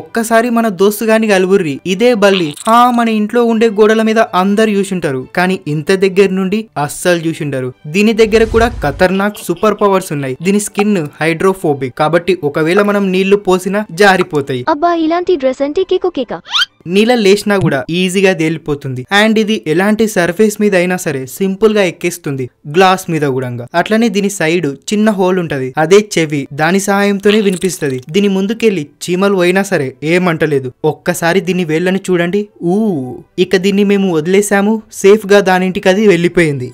ఒక్కసారి మన దోస్తు గాని గలుబుర్రి ఇదే బల్లి ఆ మన ఇంట్లో ఉండే గోడల మీద అందరు చూసింటారు కానీ ఇంత దగ్గర నుండి అస్సలు చూసింటారు దీని దగ్గర కూడా ఖతర్నాక్ సూపర్ పవర్స్ ఉన్నాయి దీని స్కిన్ హైడ్రోఫోబిక్ కాబట్టి ఒకవేళ మనం నీళ్లు పోసినా జారిపోతాయి అబ్బా ఇలాంటి డ్రెస్ అంటే కేకు కేక నీళ్ళ లేచినా కూడా ఈజీగా తేలిపోతుంది అండ్ ఇది ఎలాంటి సర్ఫేస్ మీద అయినా సరే సింపుల్ గా ఎక్కేస్తుంది గ్లాస్ మీద కూడా అట్లనే దీని సైడ్ చిన్న హోల్ ఉంటది అదే చెవి దాని సహాయంతోనే వినిపిస్తుంది దీని ముందుకెళ్లి చీమలు పోయినా సరే ఏమంటలేదు ఒక్కసారి దీని వెళ్ళని చూడండి ఊ ఇక దీన్ని మేము వదిలేసాము సేఫ్ గా దానింటికి అది వెళ్ళిపోయింది